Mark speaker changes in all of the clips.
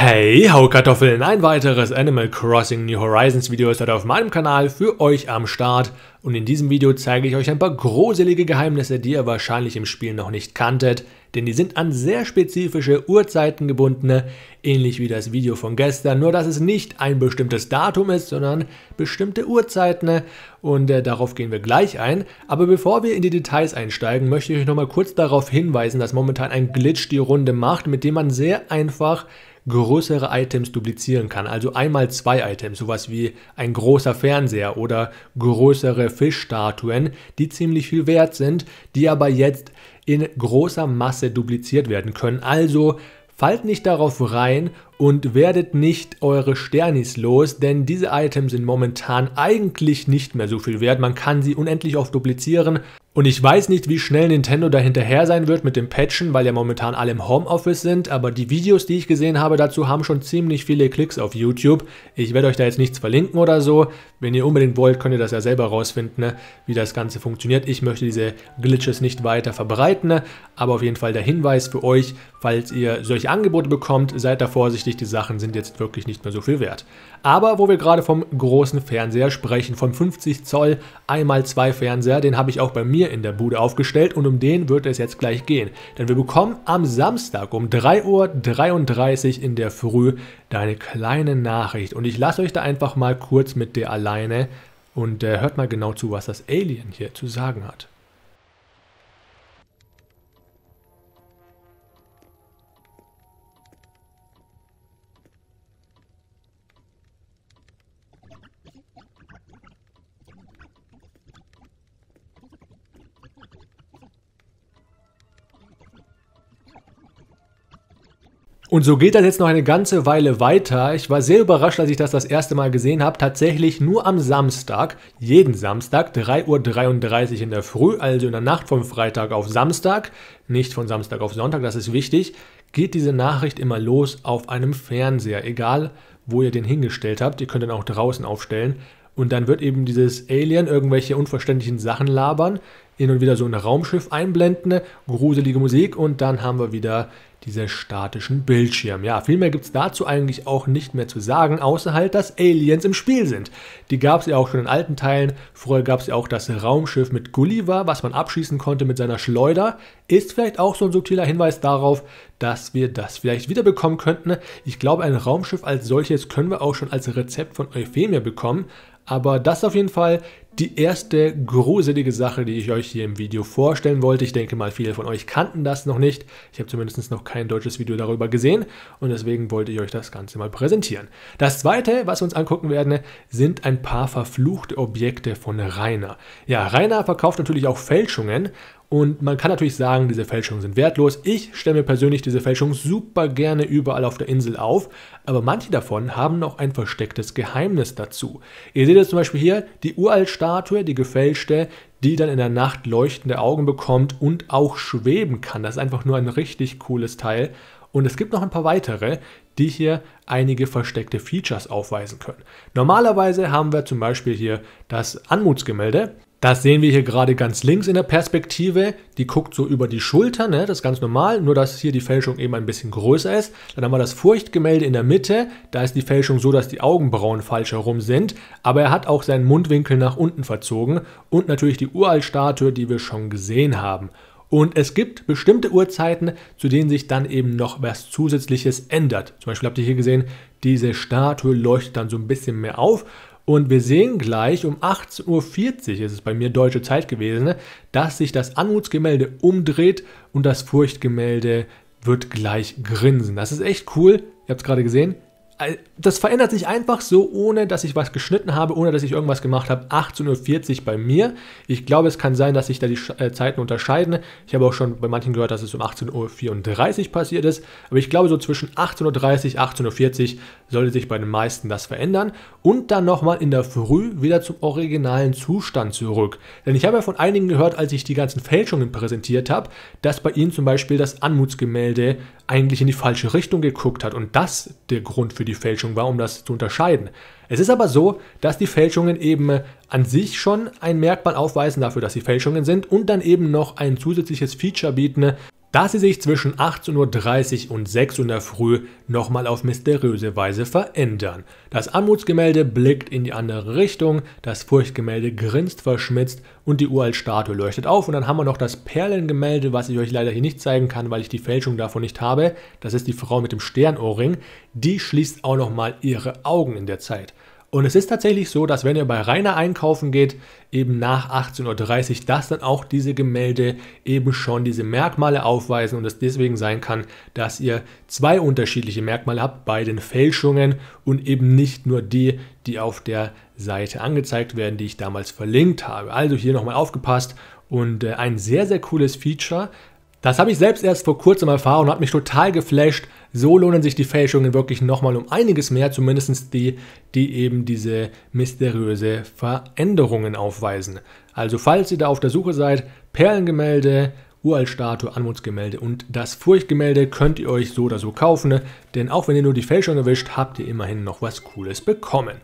Speaker 1: Hey, hau Kartoffeln! Ein weiteres Animal Crossing New Horizons Video ist heute auf meinem Kanal für euch am Start und in diesem Video zeige ich euch ein paar gruselige Geheimnisse, die ihr wahrscheinlich im Spiel noch nicht kanntet, denn die sind an sehr spezifische Uhrzeiten gebundene, ähnlich wie das Video von gestern, nur dass es nicht ein bestimmtes Datum ist, sondern bestimmte Uhrzeiten und äh, darauf gehen wir gleich ein. Aber bevor wir in die Details einsteigen, möchte ich euch nochmal kurz darauf hinweisen, dass momentan ein Glitch die Runde macht, mit dem man sehr einfach größere Items duplizieren kann. Also einmal zwei Items, sowas wie ein großer Fernseher oder größere Fischstatuen, die ziemlich viel wert sind, die aber jetzt in großer Masse dupliziert werden können. Also Fallt nicht darauf rein und werdet nicht eure Sternis los, denn diese Items sind momentan eigentlich nicht mehr so viel wert. Man kann sie unendlich oft duplizieren und ich weiß nicht, wie schnell Nintendo da hinterher sein wird mit dem Patchen, weil ja momentan alle im Homeoffice sind, aber die Videos, die ich gesehen habe dazu, haben schon ziemlich viele Klicks auf YouTube. Ich werde euch da jetzt nichts verlinken oder so. Wenn ihr unbedingt wollt, könnt ihr das ja selber rausfinden, ne, wie das Ganze funktioniert. Ich möchte diese Glitches nicht weiter verbreiten, ne. aber auf jeden Fall der Hinweis für euch, Falls ihr solche Angebote bekommt, seid da vorsichtig, die Sachen sind jetzt wirklich nicht mehr so viel wert. Aber wo wir gerade vom großen Fernseher sprechen, vom 50 Zoll 1x2 Fernseher, den habe ich auch bei mir in der Bude aufgestellt und um den wird es jetzt gleich gehen. Denn wir bekommen am Samstag um 3.33 Uhr in der Früh deine kleine Nachricht und ich lasse euch da einfach mal kurz mit dir alleine und äh, hört mal genau zu, was das Alien hier zu sagen hat. Und so geht das jetzt noch eine ganze Weile weiter. Ich war sehr überrascht, als ich das das erste Mal gesehen habe. Tatsächlich nur am Samstag, jeden Samstag, 3.33 Uhr in der Früh, also in der Nacht vom Freitag auf Samstag, nicht von Samstag auf Sonntag, das ist wichtig, geht diese Nachricht immer los auf einem Fernseher, egal wo ihr den hingestellt habt. Ihr könnt den auch draußen aufstellen. Und dann wird eben dieses Alien irgendwelche unverständlichen Sachen labern, hin und wieder so ein Raumschiff einblenden, gruselige Musik und dann haben wir wieder dieser statischen Bildschirm. Ja, viel mehr gibt es dazu eigentlich auch nicht mehr zu sagen, außer halt, dass Aliens im Spiel sind. Die gab es ja auch schon in alten Teilen. Vorher gab es ja auch das Raumschiff mit Gulliver, was man abschießen konnte mit seiner Schleuder. Ist vielleicht auch so ein subtiler Hinweis darauf, dass wir das vielleicht wiederbekommen könnten. Ich glaube, ein Raumschiff als solches können wir auch schon als Rezept von Euphemia bekommen. Aber das auf jeden Fall die erste gruselige Sache, die ich euch hier im Video vorstellen wollte. Ich denke mal, viele von euch kannten das noch nicht. Ich habe zumindest noch kein deutsches Video darüber gesehen und deswegen wollte ich euch das Ganze mal präsentieren. Das zweite, was wir uns angucken werden, sind ein paar verfluchte Objekte von Rainer. Ja, Rainer verkauft natürlich auch Fälschungen, und man kann natürlich sagen, diese Fälschungen sind wertlos. Ich stelle mir persönlich diese Fälschungen super gerne überall auf der Insel auf, aber manche davon haben noch ein verstecktes Geheimnis dazu. Ihr seht jetzt zum Beispiel hier die Uraltstatue, die gefälschte, die dann in der Nacht leuchtende Augen bekommt und auch schweben kann. Das ist einfach nur ein richtig cooles Teil. Und es gibt noch ein paar weitere, die hier einige versteckte Features aufweisen können. Normalerweise haben wir zum Beispiel hier das Anmutsgemälde. Das sehen wir hier gerade ganz links in der Perspektive. Die guckt so über die Schulter, ne? das ist ganz normal, nur dass hier die Fälschung eben ein bisschen größer ist. Dann haben wir das Furchtgemälde in der Mitte. Da ist die Fälschung so, dass die Augenbrauen falsch herum sind. Aber er hat auch seinen Mundwinkel nach unten verzogen. Und natürlich die Uraltstatue, die wir schon gesehen haben. Und es gibt bestimmte Uhrzeiten, zu denen sich dann eben noch was Zusätzliches ändert. Zum Beispiel habt ihr hier gesehen, diese Statue leuchtet dann so ein bisschen mehr auf. Und wir sehen gleich um 18.40 Uhr, ist es bei mir deutsche Zeit gewesen, ne, dass sich das Anmutsgemälde umdreht und das Furchtgemälde wird gleich grinsen. Das ist echt cool. Ihr habt es gerade gesehen das verändert sich einfach so, ohne dass ich was geschnitten habe, ohne dass ich irgendwas gemacht habe. 18.40 Uhr bei mir. Ich glaube, es kann sein, dass sich da die äh, Zeiten unterscheiden. Ich habe auch schon bei manchen gehört, dass es um 18.34 Uhr passiert ist. Aber ich glaube, so zwischen 18.30 Uhr, und 18.40 Uhr sollte sich bei den meisten das verändern. Und dann nochmal in der Früh wieder zum originalen Zustand zurück. Denn ich habe ja von einigen gehört, als ich die ganzen Fälschungen präsentiert habe, dass bei ihnen zum Beispiel das Anmutsgemälde eigentlich in die falsche Richtung geguckt hat. Und das der Grund für die die Fälschung war, um das zu unterscheiden. Es ist aber so, dass die Fälschungen eben äh, an sich schon ein Merkmal aufweisen dafür, dass sie Fälschungen sind und dann eben noch ein zusätzliches Feature bieten, dass sie sich zwischen 18.30 Uhr und 6 Uhr in der Früh nochmal auf mysteriöse Weise verändern. Das Armutsgemälde blickt in die andere Richtung, das Furchtgemälde grinst verschmitzt und die Uraltstatue leuchtet auf. Und dann haben wir noch das Perlengemälde, was ich euch leider hier nicht zeigen kann, weil ich die Fälschung davon nicht habe. Das ist die Frau mit dem Sternohrring. Die schließt auch nochmal ihre Augen in der Zeit. Und es ist tatsächlich so, dass wenn ihr bei Rainer einkaufen geht, eben nach 18.30 Uhr, dass dann auch diese Gemälde eben schon diese Merkmale aufweisen und es deswegen sein kann, dass ihr zwei unterschiedliche Merkmale habt bei den Fälschungen und eben nicht nur die, die auf der Seite angezeigt werden, die ich damals verlinkt habe. Also hier nochmal aufgepasst und äh, ein sehr, sehr cooles Feature, das habe ich selbst erst vor kurzem erfahren und hat mich total geflasht. So lohnen sich die Fälschungen wirklich nochmal um einiges mehr, zumindest die, die eben diese mysteriöse Veränderungen aufweisen. Also falls ihr da auf der Suche seid, Perlengemälde, Uraltstatue, Anmutsgemälde und das Furchtgemälde könnt ihr euch so oder so kaufen, ne? denn auch wenn ihr nur die Fälschung erwischt, habt ihr immerhin noch was Cooles bekommen.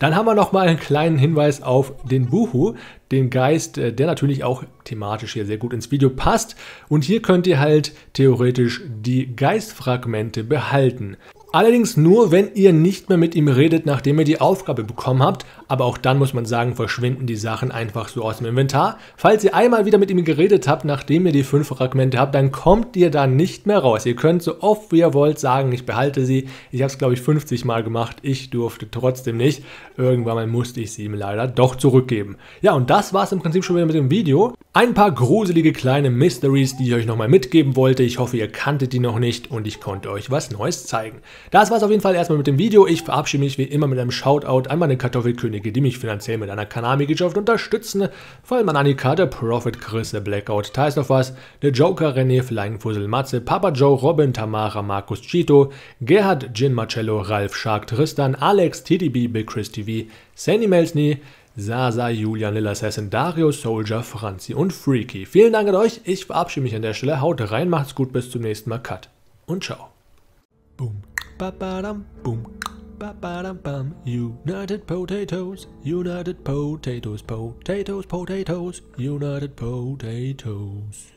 Speaker 1: Dann haben wir nochmal einen kleinen Hinweis auf den Buhu, den Geist, äh, der natürlich auch thematisch hier sehr gut ins Video passt. Und hier könnt ihr halt theoretisch die Geistfragmente behalten. Allerdings nur, wenn ihr nicht mehr mit ihm redet, nachdem ihr die Aufgabe bekommen habt aber auch dann muss man sagen, verschwinden die Sachen einfach so aus dem Inventar. Falls ihr einmal wieder mit ihm geredet habt, nachdem ihr die fünf Fragmente habt, dann kommt ihr da nicht mehr raus. Ihr könnt so oft wie ihr wollt sagen, ich behalte sie. Ich habe es glaube ich 50 Mal gemacht, ich durfte trotzdem nicht. Irgendwann mal musste ich sie ihm leider doch zurückgeben. Ja und das war es im Prinzip schon wieder mit dem Video. Ein paar gruselige kleine Mysteries, die ich euch nochmal mitgeben wollte. Ich hoffe, ihr kanntet die noch nicht und ich konnte euch was Neues zeigen. Das war es auf jeden Fall erstmal mit dem Video. Ich verabschiede mich wie immer mit einem Shoutout an meine Kartoffelkönigin einige, die mich finanziell mit einer Kanami-Geschäft unterstützen. Vor allem an Annika, der Prophet, Chris, der Blackout, Thais noch was, der Joker, René, Flying Fussel, Matze, Papa Joe, Robin, Tamara, Markus, Chito, Gerhard, Gin, Marcello, Ralf, Shark, Tristan, Alex, TDB, Big Chris TV, Sandy Melsny, Sasa, Julian, Lil Assassin, Dario, Soldier, Franzi und Freaky. Vielen Dank an euch, ich verabschiede mich an der Stelle, haut rein, macht's gut, bis zum nächsten Mal, Cut und ciao. Boom, ba, ba, dam, boom. ba ba dum bum. United Potatoes, United Potatoes, potatoes, potatoes, United Potatoes.